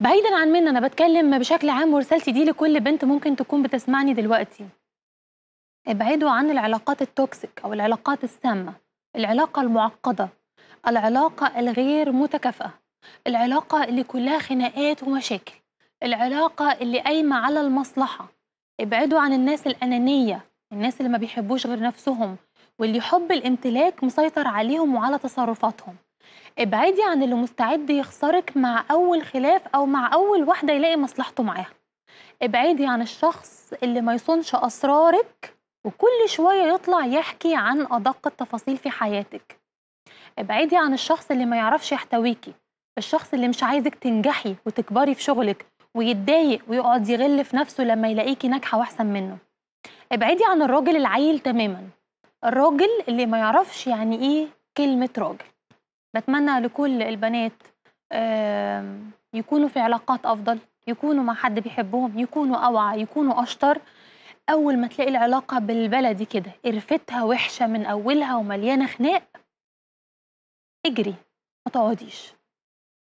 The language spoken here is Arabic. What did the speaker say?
بعيدا عن منى انا بتكلم بشكل عام ورسالتي دي لكل بنت ممكن تكون بتسمعني دلوقتي ابعدوا عن العلاقات التوكسيك او العلاقات السامه العلاقه المعقده العلاقه الغير متكافئه العلاقه اللي كلها خناقات ومشاكل العلاقه اللي قايمه على المصلحه ابعدوا عن الناس الانانيه الناس اللي ما بيحبوش غير نفسهم واللي حب الامتلاك مسيطر عليهم وعلى تصرفاتهم ابعدي عن اللي مستعد يخسرك مع أول خلاف أو مع أول واحدة يلاقي مصلحته معاها ابعدي عن الشخص اللي ما يصونش أسرارك وكل شوية يطلع يحكي عن أدق التفاصيل في حياتك ابعدي عن الشخص اللي ما يعرفش يحتويكي الشخص اللي مش عايزك تنجحي وتكبري في شغلك ويتضايق ويقعد يغل في نفسه لما يلاقيكي ناجحة وأحسن منه ابعدي عن الراجل العيل تماما الراجل اللي ما يعرفش يعني إيه كلمة راجل بتمنى لكل البنات يكونوا في علاقات أفضل يكونوا مع حد بيحبهم يكونوا أوعى يكونوا أشطر أول ما تلاقي العلاقة بالبلدي كده قرفتها وحشة من أولها ومليانة خناق اجري ما تقعديش